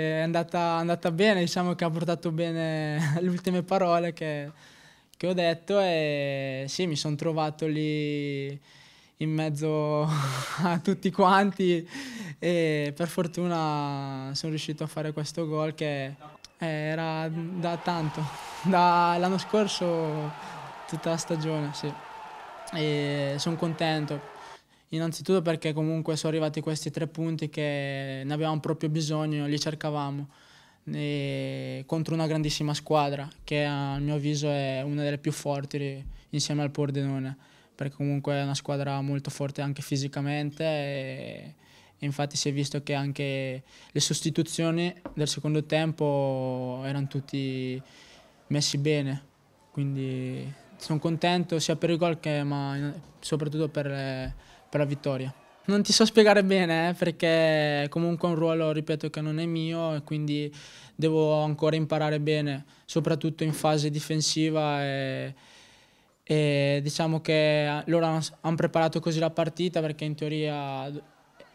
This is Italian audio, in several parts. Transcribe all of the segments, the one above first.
È andata, andata, bene, diciamo che ha portato bene le ultime parole che, che ho detto e sì, mi sono trovato lì in mezzo a tutti quanti e per fortuna sono riuscito a fare questo gol che eh, era da tanto, dall'anno scorso tutta la stagione, sì. E sono contento Innanzitutto perché comunque sono arrivati questi tre punti che ne avevamo proprio bisogno, li cercavamo e contro una grandissima squadra che a mio avviso è una delle più forti insieme al Pordenone perché comunque è una squadra molto forte anche fisicamente e, e infatti si è visto che anche le sostituzioni del secondo tempo erano tutti messi bene quindi sono contento sia per il gol che ma soprattutto per le, per la vittoria. Non ti so spiegare bene eh, perché comunque è un ruolo, ripeto, che non è mio e quindi devo ancora imparare bene, soprattutto in fase difensiva e, e diciamo che loro hanno preparato così la partita perché in teoria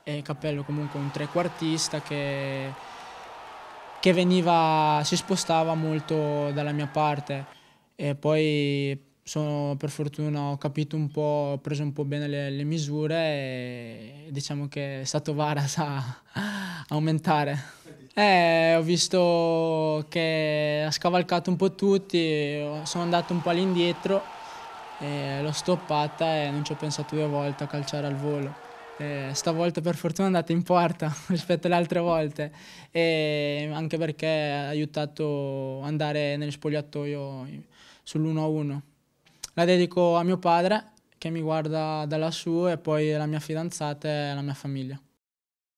è Cappello comunque un trequartista che, che veniva, si spostava molto dalla mia parte e poi sono, per fortuna ho capito un po', ho preso un po' bene le, le misure e diciamo che è stato Vara a aumentare. Eh, ho visto che ha scavalcato un po' tutti, sono andato un po' all'indietro, l'ho stoppata e non ci ho pensato due volte a calciare al volo. Eh, stavolta per fortuna è andata in porta rispetto alle altre volte, e anche perché ha aiutato andare nel spogliatoio sull'1-1. La dedico a mio padre che mi guarda da lassù e poi la mia fidanzata e la mia famiglia.